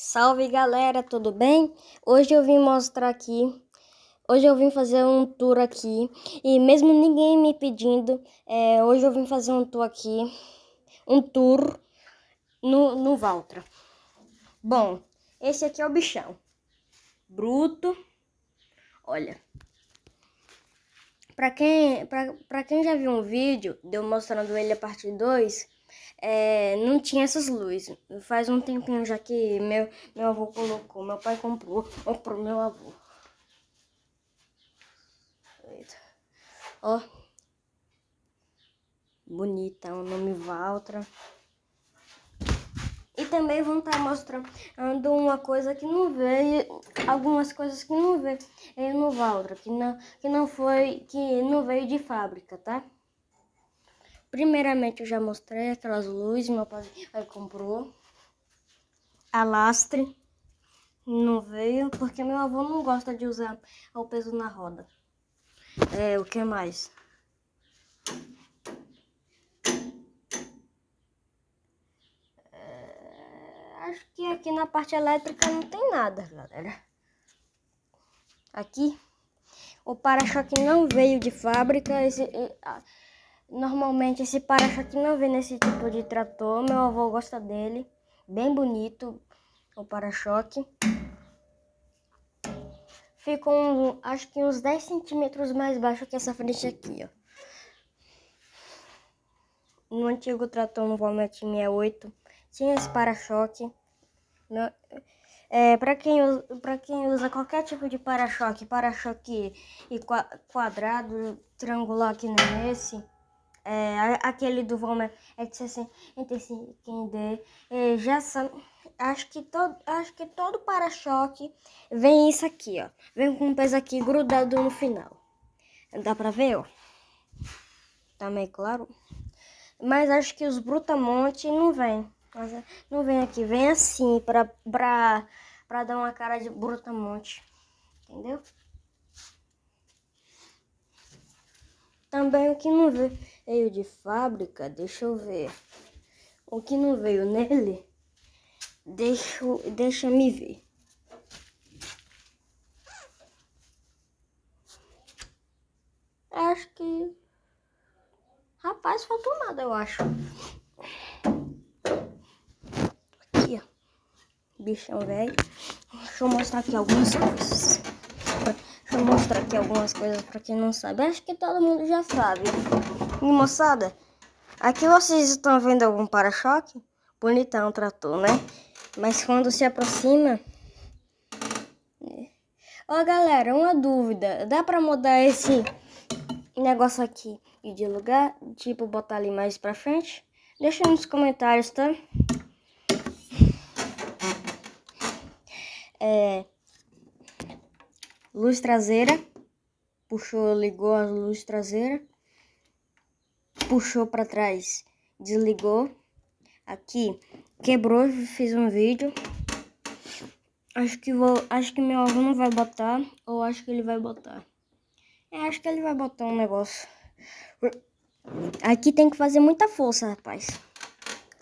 Salve galera, tudo bem? Hoje eu vim mostrar aqui, hoje eu vim fazer um tour aqui e mesmo ninguém me pedindo, é, hoje eu vim fazer um tour aqui, um tour no, no Valtra. Bom, esse aqui é o bichão, bruto, olha. Pra quem, pra, pra quem já viu um vídeo, de eu mostrando ele a parte 2, é, não tinha essas luzes. Faz um tempinho já que meu, meu avô colocou, meu pai comprou, comprou meu avô. Eita. Ó. Bonita, o nome Valtra. E também vão estar tá mostrando uma coisa que não veio, algumas coisas que não veio eh, no Valtra, que não, que não foi, que não veio de fábrica, tá? Primeiramente, eu já mostrei aquelas luzes, meu pai aí comprou. Alastre não veio, porque meu avô não gosta de usar o peso na roda. É, o que mais? É, acho que aqui na parte elétrica não tem nada, galera. Aqui, o para-choque não veio de fábrica. Esse, ah, Normalmente esse para-choque não vem nesse tipo de trator. Meu avô gosta dele. Bem bonito o para-choque. Ficou um, acho que uns 10 centímetros mais baixo que essa frente aqui, ó. No antigo trator no Walmart 68 tinha esse para-choque. É, para quem, pra quem usa qualquer tipo de para-choque, para-choque e quadrado, triangular que nem esse, é, aquele do Valmer é de 65 D. já são, acho que todo, acho que todo para-choque vem isso aqui, ó. Vem com um peso aqui grudado no final. Dá pra ver, ó. Também, claro. Mas acho que os Brutamonte não vem. É, não vem aqui, vem assim, pra, pra, pra dar uma cara de Brutamonte. Entendeu? Também o que não vem veio de fábrica, deixa eu ver. O que não veio nele, deixa, deixa me ver. Acho que. Rapaz, faltou nada, eu acho. Aqui, ó. Bichão velho. Deixa eu mostrar aqui algumas coisas. Deixa eu mostrar aqui algumas coisas pra quem não sabe. Acho que todo mundo já sabe. E moçada, aqui vocês estão vendo algum para-choque? Bonitão o trator, né? Mas quando se aproxima... Ó, oh, galera, uma dúvida. Dá pra mudar esse negócio aqui de lugar? Tipo, botar ali mais pra frente? Deixa nos comentários, tá? É... Luz traseira. Puxou, ligou a luz traseira puxou para trás, desligou. Aqui, quebrou, fiz um vídeo. Acho que vou, acho que meu avô não vai botar ou acho que ele vai botar. É, acho que ele vai botar um negócio. Aqui tem que fazer muita força, rapaz.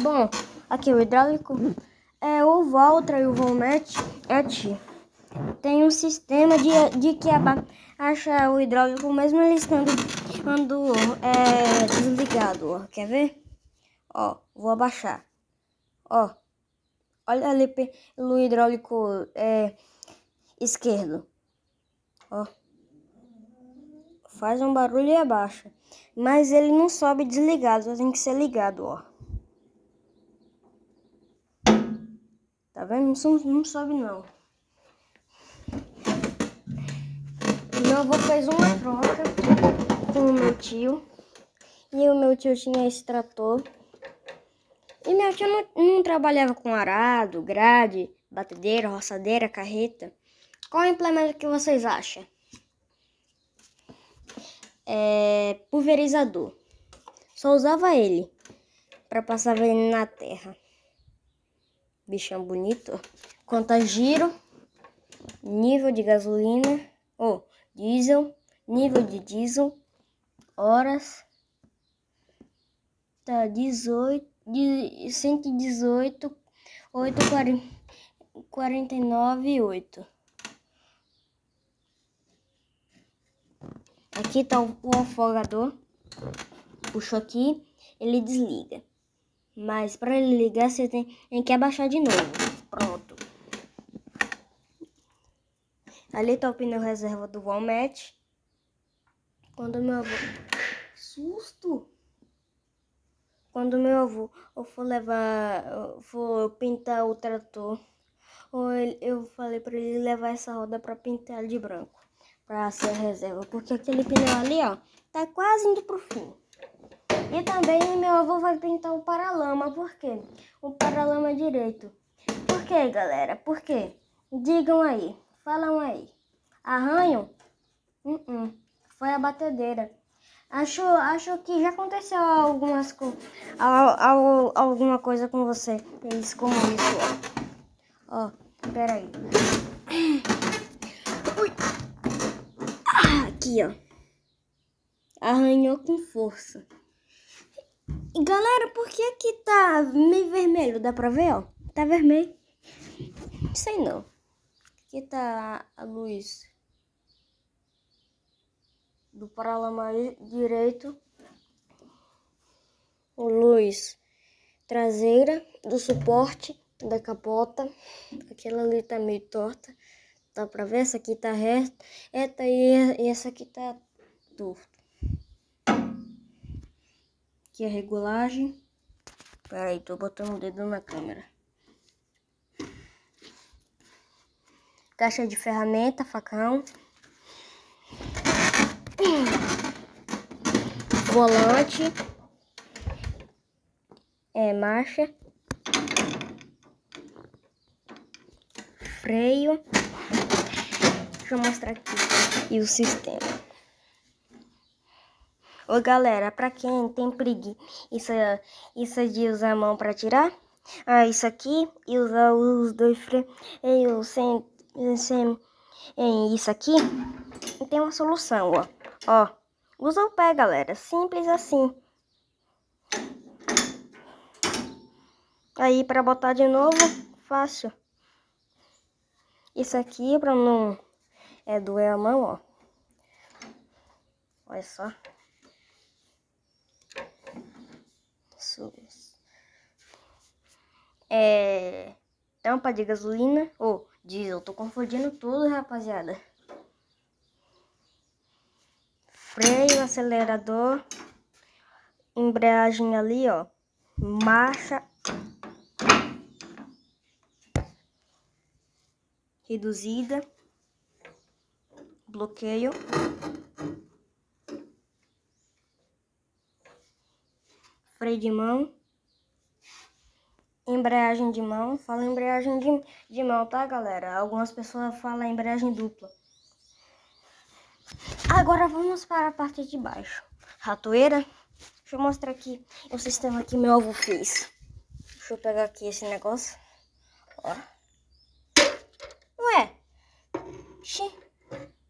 Bom, aqui o hidráulico é o Valtra e o Volmet é ti tem um sistema de, de que acha o hidráulico mesmo ele estando quando, é, desligado. Ó. Quer ver? Ó, vou abaixar. Ó, olha ali pelo hidráulico é, esquerdo. Ó. Faz um barulho e abaixa. Mas ele não sobe desligado, só tem que ser ligado, ó. Tá vendo? Não, não sobe não. eu avô fez uma troca com o meu tio. E o meu tio tinha esse trator. E meu tio não, não trabalhava com arado, grade, batedeira, roçadeira, carreta. Qual é o implemento que vocês acham? É, pulverizador. Só usava ele para passar veneno na terra. Bichão bonito. Conta giro, nível de gasolina, oh, diesel, nível de diesel, horas, tá 18, de 118, 8, 49, 8. Aqui tá o, o afogador, puxou aqui, ele desliga. Mas para ele ligar, você tem, tem que abaixar de novo. Ali tá o pneu reserva do Walmart. Quando meu avô... Susto! Quando meu avô eu for levar... Eu for pintar o trator... eu falei pra ele levar essa roda pra pintar de branco. Pra ser reserva. Porque aquele pneu ali, ó... Tá quase indo pro fim. E também meu avô vai pintar o paralama, por quê? O paralama direito. Por quê, galera? Por quê? Digam aí. Falam aí. Arranho? Uh -uh. Foi a batedeira. Acho, acho que já aconteceu algumas co al, al, alguma coisa com você. Isso, como isso. Ó, ó peraí. Ui. Ah, aqui, ó. Arranhou com força. Galera, por que que tá meio vermelho? Dá pra ver, ó? Tá vermelho. Não sei não que tá a luz do paralama direito, luz traseira do suporte da capota, aquela ali tá meio torta, dá pra ver, essa aqui tá reta, reta e essa aqui tá torta. Aqui é a regulagem. Peraí, tô botando o dedo na câmera. caixa de ferramenta, facão, volante, é, marcha, freio. Deixa eu mostrar aqui. E o sistema. Ô galera, pra quem tem preguiça isso, isso de usar a mão pra tirar, ah, isso aqui e usar os dois freios sem esse, é, isso aqui, tem uma solução, ó. Ó, usa o pé, galera. Simples assim. Aí, pra botar de novo, fácil. Isso aqui, pra não é, doer a mão, ó. Olha só. É... Tampa de gasolina, ou Diesel. Tô confundindo tudo, rapaziada. Freio, acelerador. Embreagem ali, ó. Marcha. Reduzida. Bloqueio. Freio de mão embreagem de mão, fala embreagem de, de mão, tá, galera? Algumas pessoas falam embreagem dupla. Agora vamos para a parte de baixo. Ratoeira. Deixa eu mostrar aqui o sistema que meu avô fez. Deixa eu pegar aqui esse negócio. Ó. Ué. Oxi.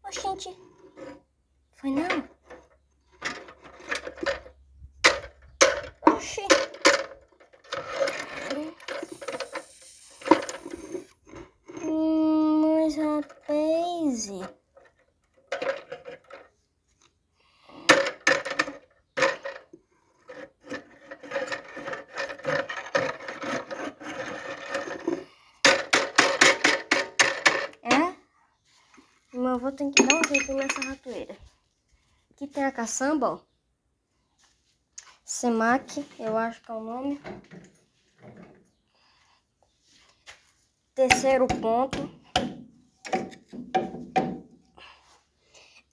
Oxente. Foi não? vou ter que dar um jeito nessa ratoeira. Aqui tem a caçamba, ó. Semac, eu acho que é o nome. Terceiro ponto.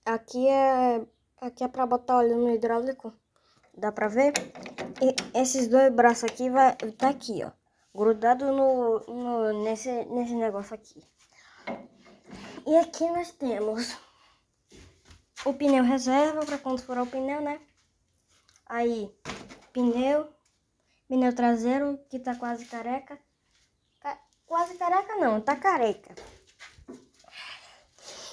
Aqui é aqui é para botar óleo no hidráulico. Dá pra ver? E esses dois braços aqui vai tá aqui, ó. Grudado no, no nesse nesse negócio aqui. E aqui nós temos o pneu reserva para quando furar o pneu, né? Aí, pneu, pneu traseiro que tá quase careca. quase careca não, tá careca.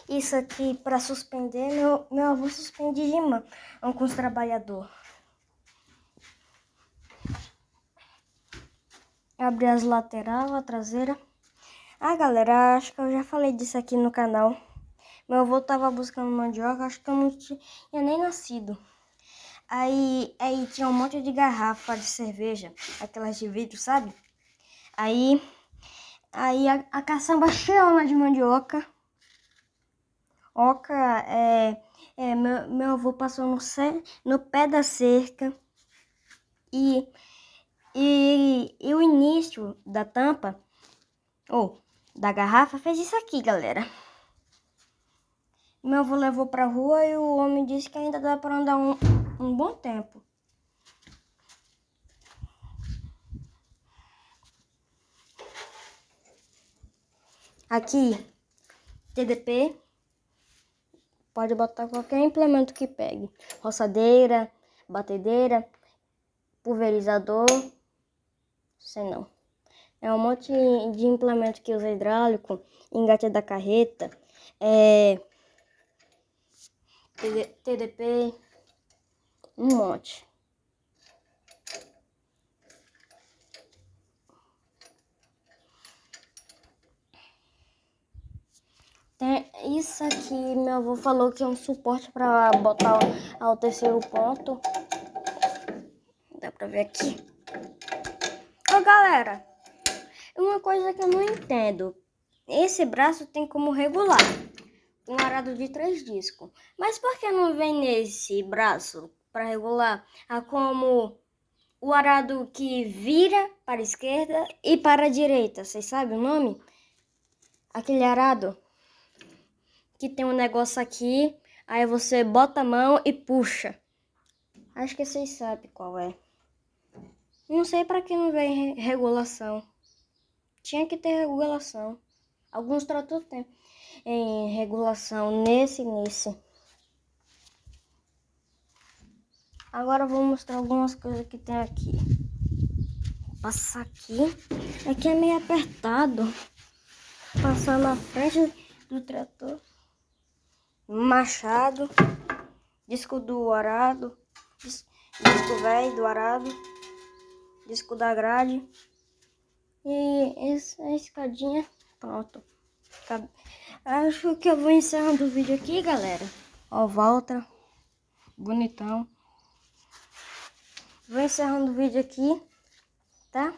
Isso aqui para suspender, meu, meu avô suspende de mão com os trabalhador. Abre as lateral, a traseira. Ah, galera, acho que eu já falei disso aqui no canal. Meu avô tava buscando mandioca, acho que eu não tinha nem nascido. Aí, aí tinha um monte de garrafa de cerveja, aquelas de vidro, sabe? Aí, aí a, a caçamba cheia de mandioca. Oca, é, é, meu, meu avô passou no, no pé da cerca. E, e, e o início da tampa, ou da garrafa fez isso aqui, galera. Meu avô levou pra rua e o homem disse que ainda dá pra andar um, um bom tempo. Aqui, TDP, pode botar qualquer implemento que pegue. Roçadeira, batedeira, pulverizador, sei não. É um monte de implemento que usa hidráulico, engate da carreta, é, TDP, um monte. Tem é, isso aqui, meu avô falou que é um suporte para botar ao terceiro ponto. Dá pra ver aqui. Ô, galera! uma coisa que eu não entendo. Esse braço tem como regular um arado de três discos. Mas por que não vem nesse braço para regular a como o arado que vira para a esquerda e para a direita? Vocês sabem o nome? Aquele arado que tem um negócio aqui, aí você bota a mão e puxa. Acho que vocês sabem qual é. Não sei para que não vem regulação tinha que ter regulação. Alguns tratores têm em é, regulação nesse início. Agora vou mostrar algumas coisas que tem aqui. Vou passar aqui. Aqui é meio apertado. Vou passar na frente do trator. Machado. Disco do arado. Disco velho do arado. Disco da grade. E essa escadinha, pronto. Tá. Acho que eu vou encerrando o vídeo aqui, galera. Ó, volta. Bonitão. Vou encerrando o vídeo aqui, tá?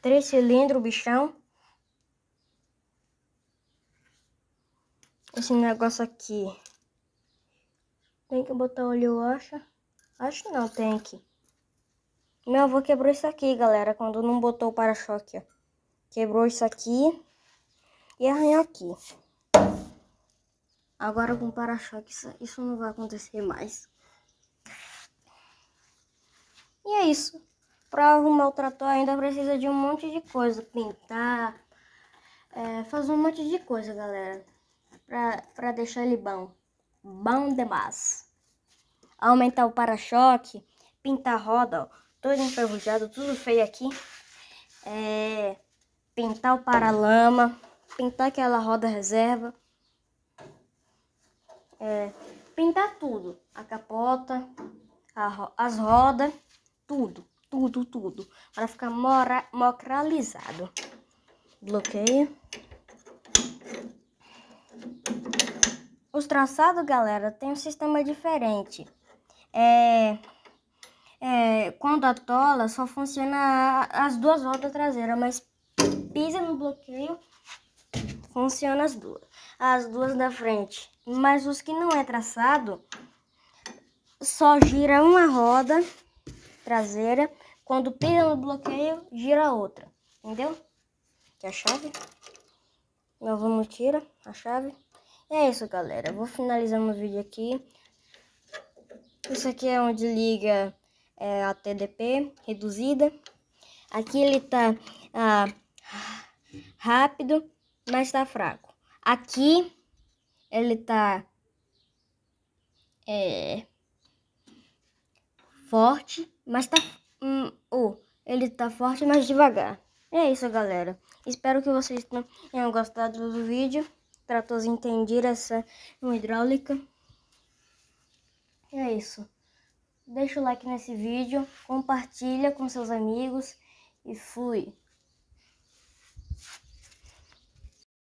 Três cilindros, bichão. Esse negócio aqui. Tem que botar óleo, acha? Acho não, tem aqui. Meu avô quebrou isso aqui, galera, quando não botou o para-choque, ó. Quebrou isso aqui e arranhou aqui. Agora com para-choque isso, isso não vai acontecer mais. E é isso. Para arrumar o trator ainda precisa de um monte de coisa. Pintar, é, fazer um monte de coisa, galera. Pra, deixar ele bom. Bom demais. Aumentar o para-choque, pintar a roda, ó todo enferrujado, tudo feio aqui. É, pintar o paralama, pintar aquela roda reserva. É, pintar tudo. A capota, a, as rodas, tudo, tudo, tudo. Para ficar mora, mocralizado. Bloqueio. Os traçados, galera, tem um sistema diferente. É é, quando atola, só funciona as duas rodas traseiras, mas pisa no bloqueio, funciona as duas, as duas da frente. Mas os que não é traçado, só gira uma roda traseira, quando pisa no bloqueio, gira a outra, entendeu? Aqui a chave. Nós vamos tirar a chave. E é isso, galera. vou finalizando o vídeo aqui. Isso aqui é onde liga é a TDP reduzida. Aqui ele tá ah, rápido, mas tá fraco. Aqui ele tá é, forte, mas tá hum, oh, ele tá forte, mas devagar. É isso, galera. Espero que vocês tenham gostado do vídeo. Para todos entenderem essa hidráulica. É isso deixa o like nesse vídeo, compartilha com seus amigos e fui!